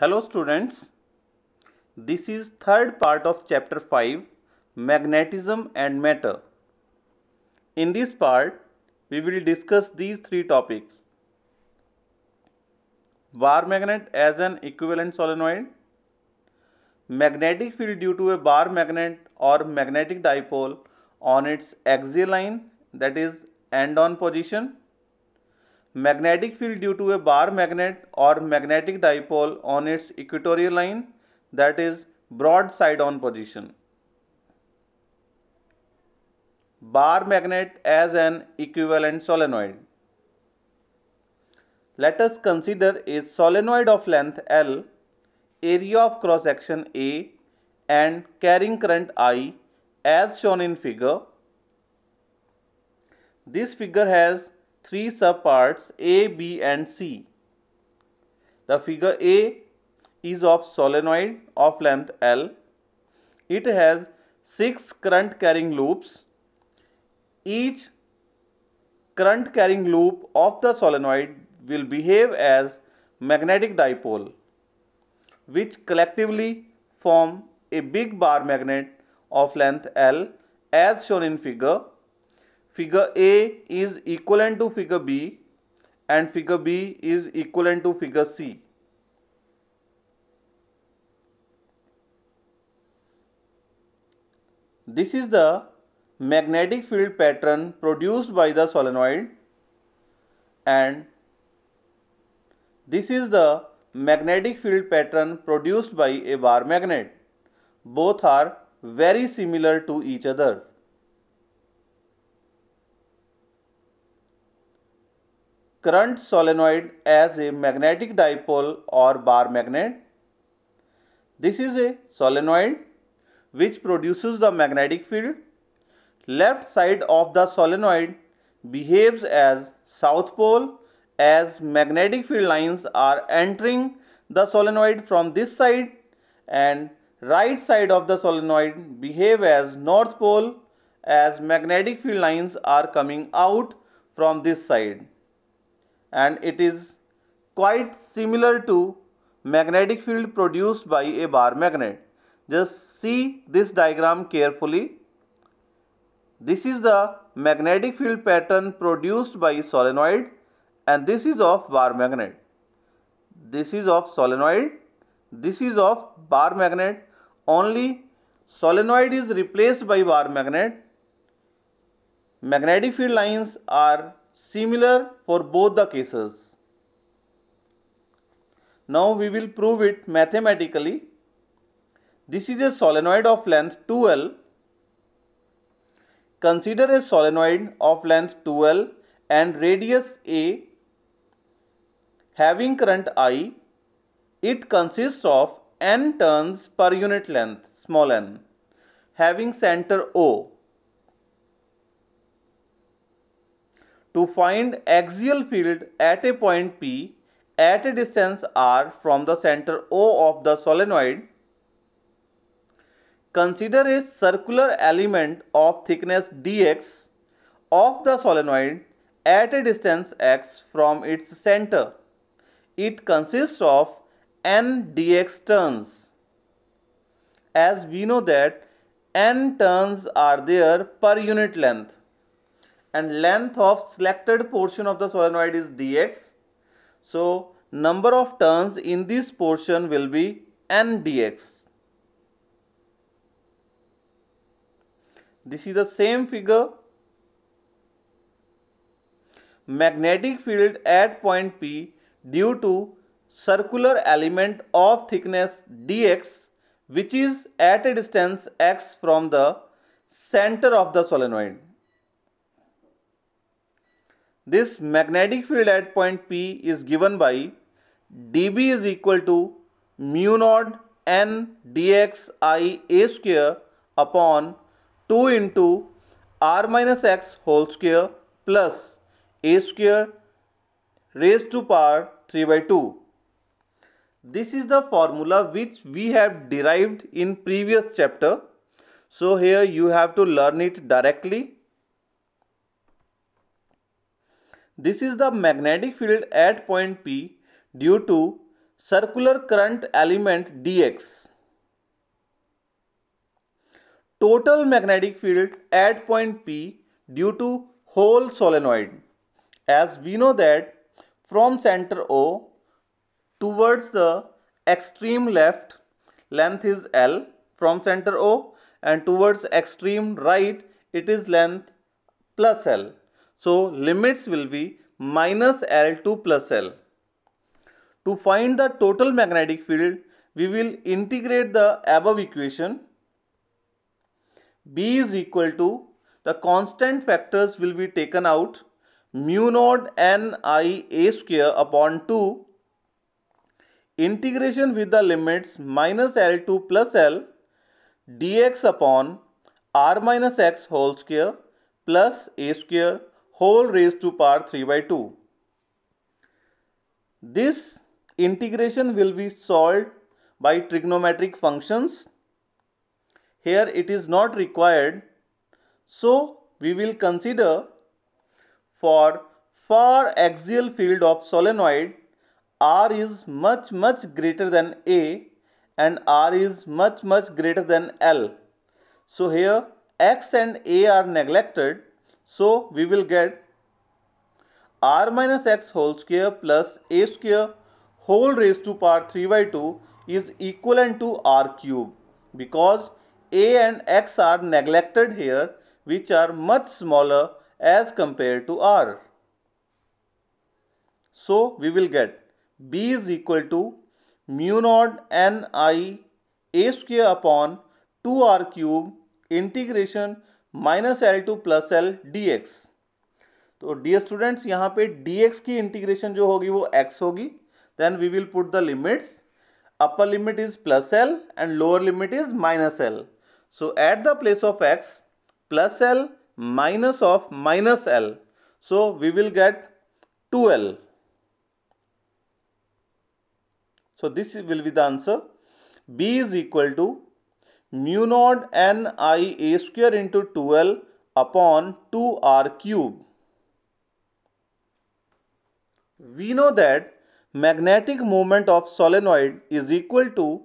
Hello students, this is third part of chapter 5 Magnetism and Matter. In this part, we will discuss these three topics. Bar magnet as an equivalent solenoid, magnetic field due to a bar magnet or magnetic dipole on its axial line that is end on position Magnetic field due to a bar magnet or magnetic dipole on its equatorial line that is broadside on position. Bar magnet as an equivalent solenoid. Let us consider a solenoid of length L, area of cross section A and carrying current I as shown in figure. This figure has three subparts A, B and C. The figure A is of solenoid of length L. It has 6 current carrying loops. Each current carrying loop of the solenoid will behave as magnetic dipole which collectively form a big bar magnet of length L as shown in figure figure A is equivalent to figure B and figure B is equivalent to figure C. This is the magnetic field pattern produced by the solenoid and this is the magnetic field pattern produced by a bar magnet. Both are very similar to each other. current solenoid as a magnetic dipole or bar magnet. This is a solenoid which produces the magnetic field. Left side of the solenoid behaves as south pole as magnetic field lines are entering the solenoid from this side and right side of the solenoid behave as north pole as magnetic field lines are coming out from this side and it is quite similar to magnetic field produced by a bar magnet. Just see this diagram carefully. This is the magnetic field pattern produced by solenoid and this is of bar magnet. This is of solenoid, this is of bar magnet. Only solenoid is replaced by bar magnet. Magnetic field lines are similar for both the cases. Now we will prove it mathematically. This is a solenoid of length 2L. Consider a solenoid of length 2L and radius A having current I. It consists of n turns per unit length small n having center O. to find axial field at a point P at a distance r from the center O of the solenoid. Consider a circular element of thickness dx of the solenoid at a distance x from its center. It consists of n dx turns. As we know that n turns are there per unit length and length of selected portion of the solenoid is dx. So, number of turns in this portion will be n dx. This is the same figure. Magnetic field at point P due to circular element of thickness dx which is at a distance x from the center of the solenoid. This magnetic field at point P is given by dB is equal to mu naught n dx i a square upon 2 into r minus x whole square plus a square raised to power 3 by 2. This is the formula which we have derived in previous chapter. So here you have to learn it directly This is the magnetic field at point P due to circular current element dx. Total magnetic field at point P due to whole solenoid. As we know that from center O towards the extreme left length is L from center O and towards extreme right it is length plus L. So limits will be minus L2 plus L. To find the total magnetic field, we will integrate the above equation. B is equal to, the constant factors will be taken out, mu naught n i a square upon 2 integration with the limits minus L2 plus L dx upon r minus x whole square plus a square whole raised to power 3 by 2. This integration will be solved by trigonometric functions. Here it is not required. So we will consider for far axial field of solenoid R is much much greater than A and R is much much greater than L. So here X and A are neglected so we will get r minus x whole square plus a square whole raised to power 3 by 2 is equivalent to r cube because a and x are neglected here which are much smaller as compared to r. So we will get b is equal to mu naught n i a square upon 2 r cube integration minus L to plus L D X तो D students यहाँ पे D x की integration जो होगी वो X होगी then we will put the limits upper limit is plus L and lower limit is minus L so at the place of X plus L of minus L so we will get to 2L. So this will be the answer B is equal to mu naught n i a square into 2l upon 2 r cube. We know that magnetic moment of solenoid is equal to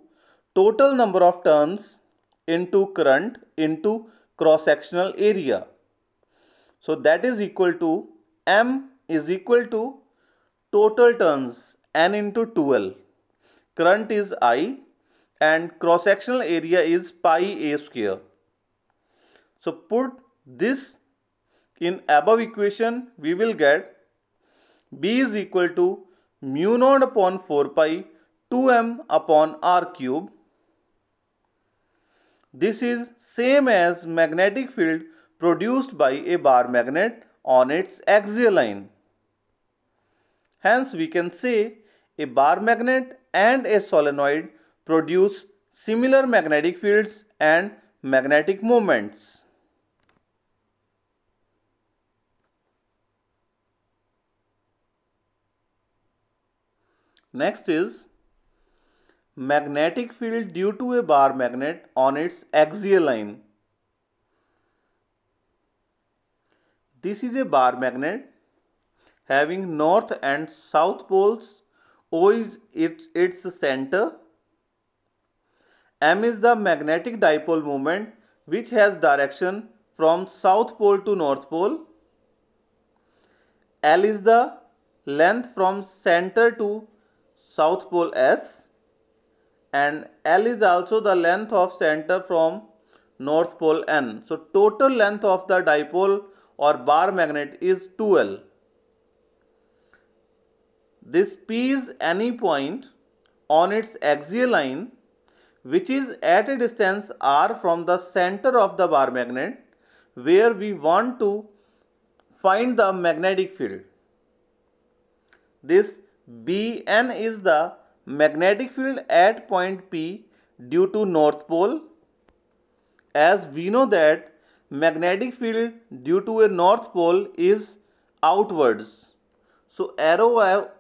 total number of turns into current into cross sectional area. So that is equal to M is equal to total turns N into 2L. Current is I and cross sectional area is pi a square. So put this in above equation we will get b is equal to mu naught upon 4 pi 2m upon r cube. This is same as magnetic field produced by a bar magnet on its axial line. Hence we can say a bar magnet and a solenoid produce similar magnetic fields and magnetic moments. Next is magnetic field due to a bar magnet on its axial line. This is a bar magnet having north and south poles O is its, its center M is the magnetic dipole moment which has direction from south pole to north pole. L is the length from center to south pole S and L is also the length of center from north pole N. So total length of the dipole or bar magnet is 2L. This P is any point on its axial line which is at a distance r from the center of the bar magnet where we want to find the magnetic field. This Bn is the magnetic field at point P due to north pole. As we know that magnetic field due to a north pole is outwards. So arrow,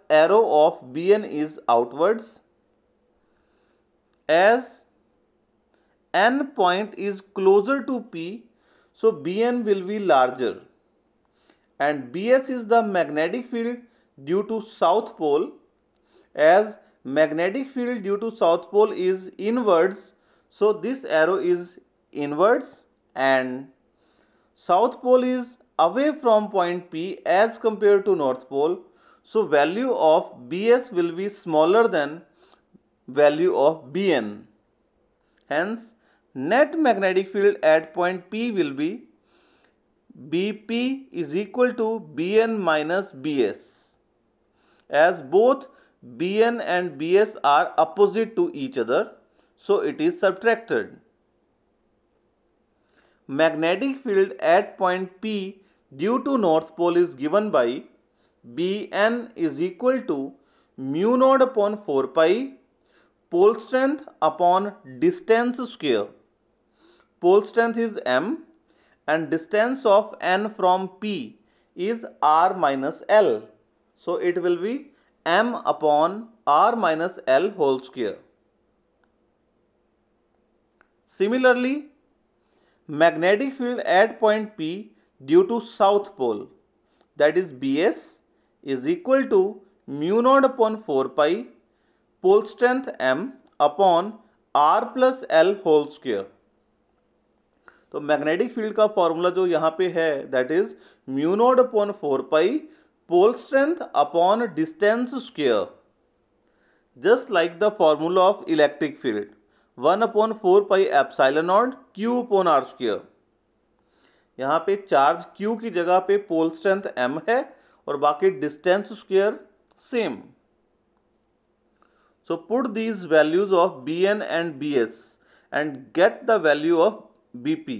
arrow of Bn is outwards as n point is closer to P, so Bn will be larger. And Bs is the magnetic field due to south pole as magnetic field due to south pole is inwards. So this arrow is inwards and south pole is away from point P as compared to north pole. So value of Bs will be smaller than value of Bn. Hence, net magnetic field at point P will be Bp is equal to Bn minus Bs as both Bn and Bs are opposite to each other so it is subtracted. Magnetic field at point P due to north pole is given by Bn is equal to mu naught upon 4 pi pole strength upon distance square. Pole strength is m and distance of n from p is r minus l. So it will be m upon r minus l whole square. Similarly, magnetic field at point P due to south pole that is BS is equal to mu naught upon 4 pi pole strength M upon R plus L whole square तो magnetic field का formula जो यहाँ पे है that is mu naught upon four pi pole strength upon distance square just like the formula of electric field one upon four pi epsilon Q upon R square यहाँ पे charge Q की जगह पे पोल स्ट्रेंथ एम है और बाकी distance square same So put these values of Bn and Bs and get the value of Bp.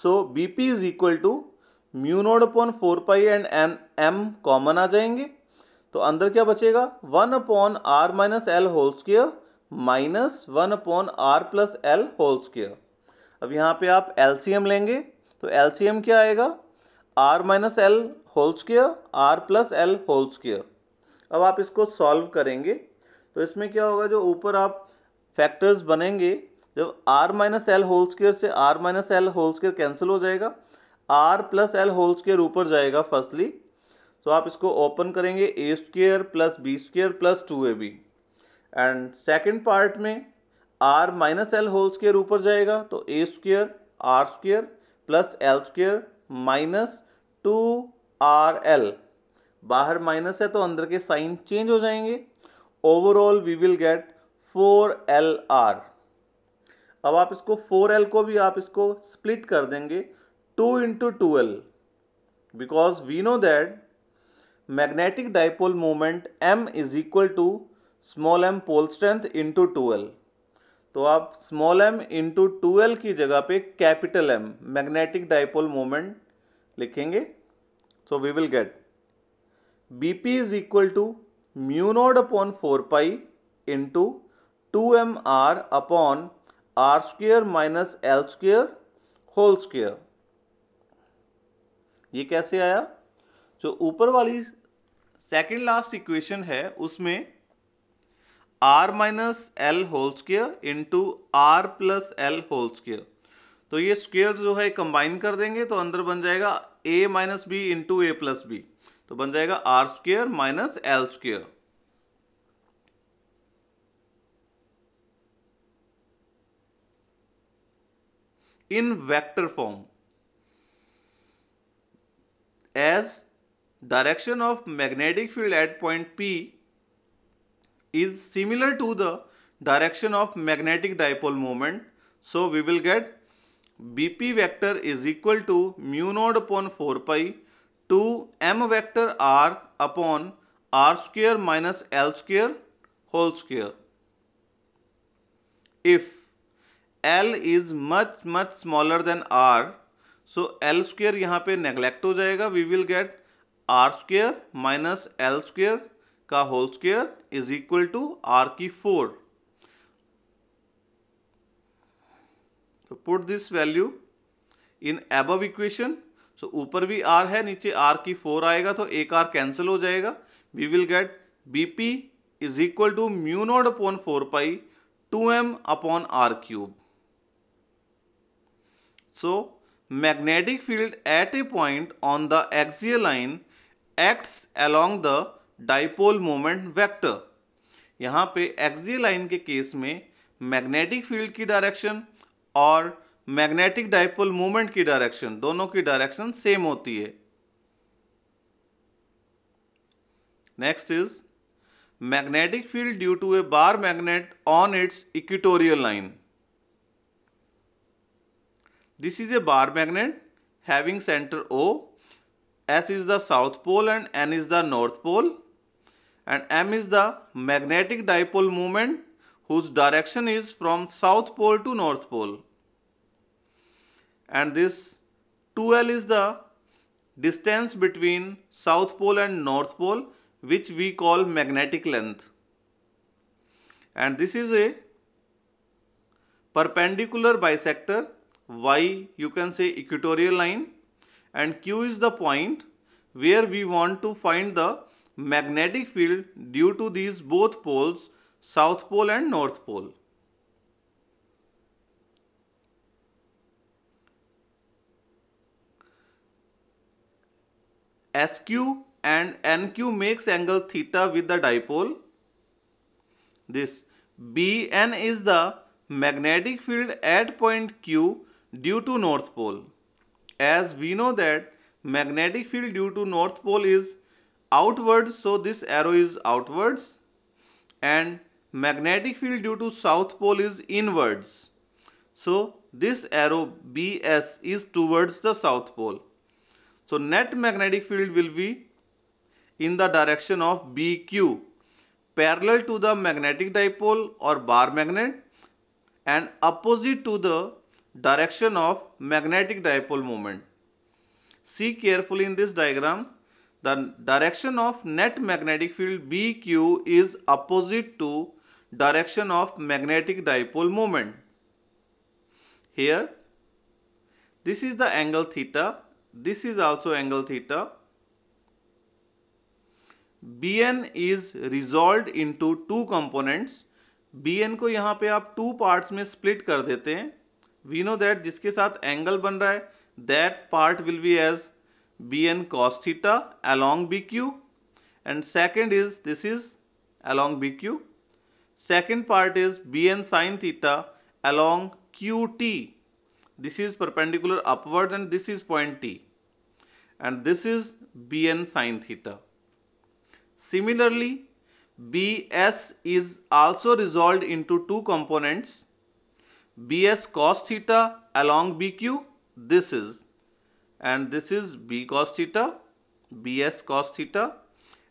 So Bp is equal to mu naught upon four pi and N M common आ जाएंगे तो अंदर क्या बचेगा one upon R minus L whole square minus one upon R plus L whole square अब यहाँ पे आप एल सी एम लेंगे तो एल सी एम क्या आएगा R minus L whole square R plus L whole square अब आप इसको सॉल्व करेंगे तो इसमें क्या होगा जो ऊपर आप फैक्टर्स बनेंगे जब R minus L whole square से R minus L whole square cancel हो जाएगा R plus L whole square ऊपर जाएगा फर्स्टली तो आप इसको ओपन करेंगे A square plus B square plus two A B and second part में R minus L whole square ऊपर जाएगा तो A square R square plus L square minus two R L बाहर माइनस है तो अंदर के साइन चेंज हो जाएंगे overall we will get four L R अब आप इसको फोर एल को भी आप इसको स्प्लिट कर देंगे two into two L because we know that magnetic dipole moment M is equal to small M pole strength into two L तो आप small M into two L की जगह पे capital M magnetic dipole moment लिखेंगे so we will get bp is equal to mu naught upon 4 pi into R upon r square minus l square whole square ये कैसे आया जो ऊपर वाली सेकेंड लास्ट इक्वेशन है उसमें r minus L whole square into R plus L whole square तो ये स्क्वेयर जो है कंबाइन कर देंगे तो अंदर बन जाएगा a minus B into A plus B तो बन जाएगा R square minus L square in vector form as direction of magnetic field at point P is similar to the direction of magnetic dipole moment so we will get BP P vector is equal to mu naught upon four pi two M vector R upon R square minus L square whole square if L is much much smaller than R so L square यहाँ पे neglect हो जाएगा we will get R square minus L square का whole square is equal to R की four तो put this value in above equation so ऊपर भी are है नीचे आर की फोर आएगा तो एक आर कैंसिल हो जाएगा we will get B P is equal to mu naught upon four pi two M upon R cube so magnetic field at a point on the axial line acts along the dipole moment vector यहाँ पे axial line के case में magnetic field की direction और magnetic dipole movement की direction दोनों की direction same होती है next is magnetic field due to a bar magnet on its equatorial line this is a bar magnet having centre O S is the south pole and N is the north pole and M is the magnetic dipole movement whose direction is from south pole to north pole and this 2L is the distance between South Pole and North Pole which we call magnetic length and this is a perpendicular bisector y you can say equatorial line and q is the point where we want to find the magnetic field due to these both poles south pole and north pole SQ and NQ makes angle theta with the dipole. This BN is the magnetic field at point Q due to North Pole. As we know that magnetic field due to North Pole is outwards so this arrow is outwards and magnetic field due to South Pole is inwards. So this arrow BS is towards the South Pole. So net magnetic field will be in the direction of BQ parallel to the magnetic dipole or bar magnet and opposite to the direction of magnetic dipole moment. See carefully in this diagram. The direction of net magnetic field BQ is opposite to direction of magnetic dipole moment. Here, this is the angle theta This is also angle theta. Bn is resolved into two components. Bn को यहाँ पे आप two parts में split कर देते हैं we know that जिसके साथ एंगल बन रहा है that part will be as B N cos theta along B Q and second is this is along B Q second part is B N sine theta along Q T this is perpendicular upwards and this is point T and this is BN sine theta. Similarly, BS is also resolved into two components BS cos theta along BQ this is and this is B cos theta BS cos theta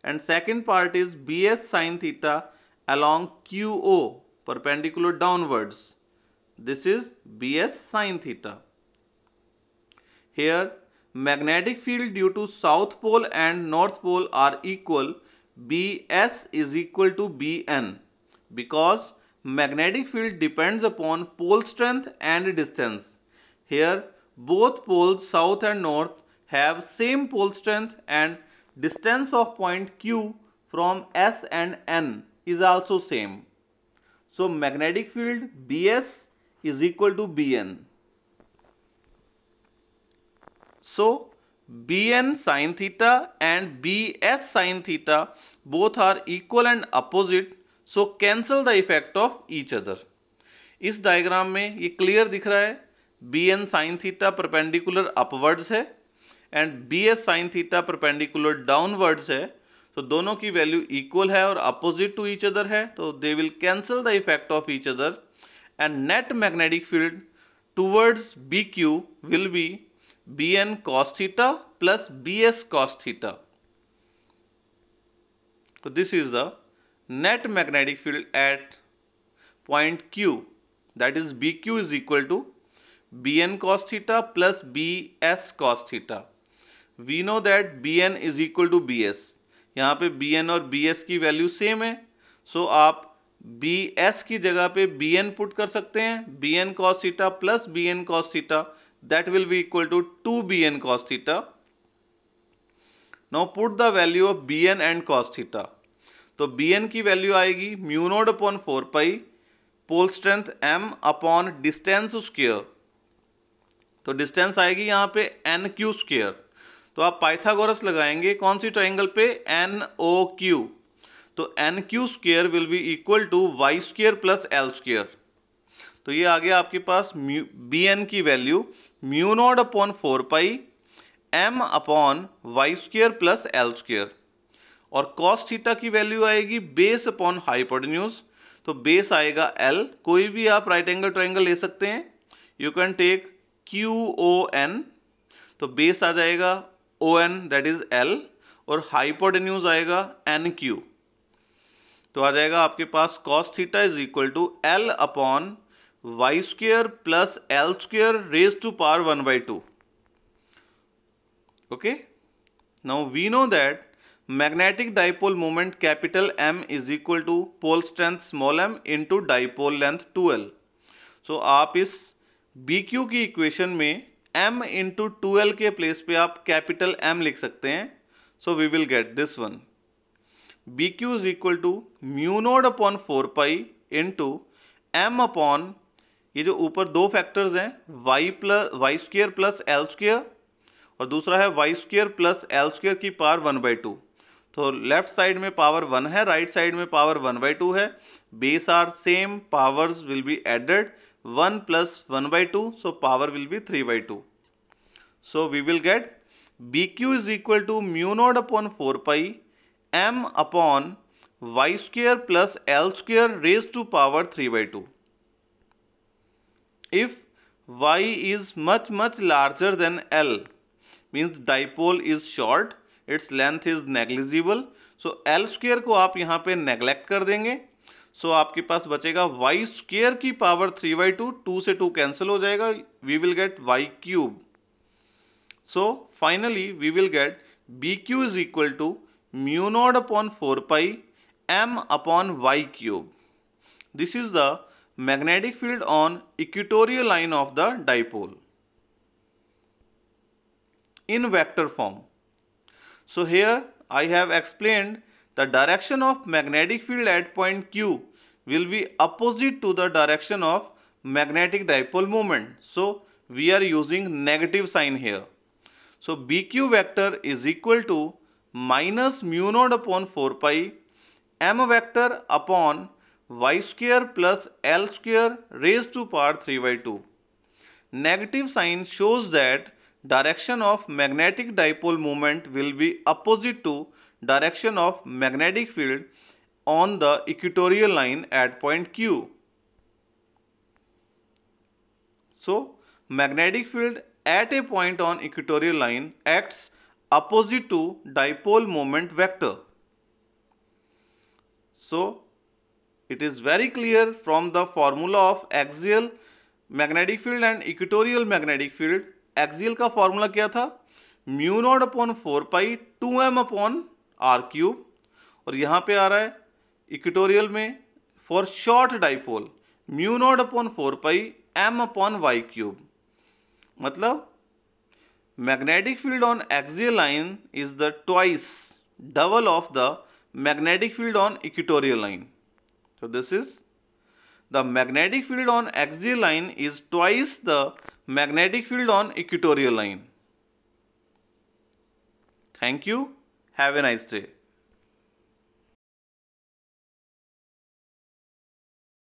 and second part is BS sine theta along QO perpendicular downwards this is Bs sine theta. Here magnetic field due to south pole and north pole are equal. Bs is equal to Bn because magnetic field depends upon pole strength and distance. Here both poles south and north have same pole strength and distance of point Q from S and N is also same. So magnetic field Bs is equal to Bn. So Bn theta theta and Bs sine theta both are equal and opposite so cancel the effect of each other. इस diagram में ये clear दिख रहा है B N sine theta perpendicular upwards है and B S sine theta perpendicular downwards है तो दोनों की वैल्यू इक्वल है और अपोजिट टू ईच अदर है तो they will cancel the effect of each other and net magnetic field towards B Q will be B N cos theta plus B S cos theta तो this is the net magnetic field at point Q that is B Q is equal to B N cos theta plus B S cos theta we know that B N is equal to B S यहाँ पे B N और B S की value same है so so आप B S की जगह पे B N put कर सकते हैं B N cos plus B N cos that will be equal to two B N cos theta now put the value of B N and cos तो B N की value आएगी mu naught upon four pi pole strength M upon distance square तो distance आएगी यहाँ पे N Q square तो आप Pythagoras लगाएंगे कौन सी ट्राइंगल पे एन ओ क्यू तो N Q square will be equal to Y square plus L square तो ये आ गया आपके पास म्यू बी एन की value mu naught upon four pi M upon Y square plus L square और cos theta की वैल्यू आएगी बेस अपॉन हाइपोटन्यूज तो बेस आएगा एल कोई भी आप राइट एंगल ट्राइंगल ले सकते हैं you can take Q O N तो बेस आ जाएगा O N that is L और हाइपोटेन्यूज आएगा एन क्यू तो आ जाएगा आपके पास cos theta is equal to L upon Y square plus L square raise to power one by two okay now we know that magnetic dipole moment capital M is equal to pole strength small m into dipole length 2l. So आप इस B Q की equation में M into two के place पे आप capital M लिख सकते हैं so we will get this one B Q is equal to mu naught upon four pi two M upon ये जो ऊपर दो फैक्टर्स हैं Y plus Y square plus L square और दूसरा है Y square plus L square की power one by two तो लेफ्ट साइड में पावर वन है राइट right साइड में पावर वन बाई टू है base are same powers will be added one plus one by two so power will be three by two so we will get B Q is equal to mu naught upon four pi M upon Y square plus L square raise to power three by two if Y is much much larger than L means dipole is short its length is negligible so L square को आप यहाँ पे neglect कर देंगे सो so, आपके पास बचेगा Y square की power three by two two से टू कैंसिल हो जाएगा we will get Y cube so finally we will get B Q is equal to mu naught upon 4 pi m upon y cube. This is the magnetic field on equatorial line of the dipole in vector form. So here I have explained the direction of magnetic field at point Q will be opposite to the direction of magnetic dipole moment. So we are using negative sign here. So BQ vector is equal to minus mu naught upon 4 pi m vector upon y square plus l square raised to power 3 by 2. Negative sign shows that direction of magnetic dipole moment will be opposite to direction of magnetic field on the equatorial line at point Q. So, magnetic field at a point on equatorial line acts opposite to dipole moment vector. So, it is very clear from the formula of axial magnetic field and equatorial magnetic field. Axial का formula क्या था mu naught upon four pi two M upon R cube और यहाँ पे आ रहा है equatorial में for short dipole mu naught upon four pi M upon Y cube मतलब Magnetic field on axial line is the twice double of the magnetic field on equatorial line. So this is the magnetic field on axial line is twice the magnetic field on equatorial line. Thank you. Have a nice day.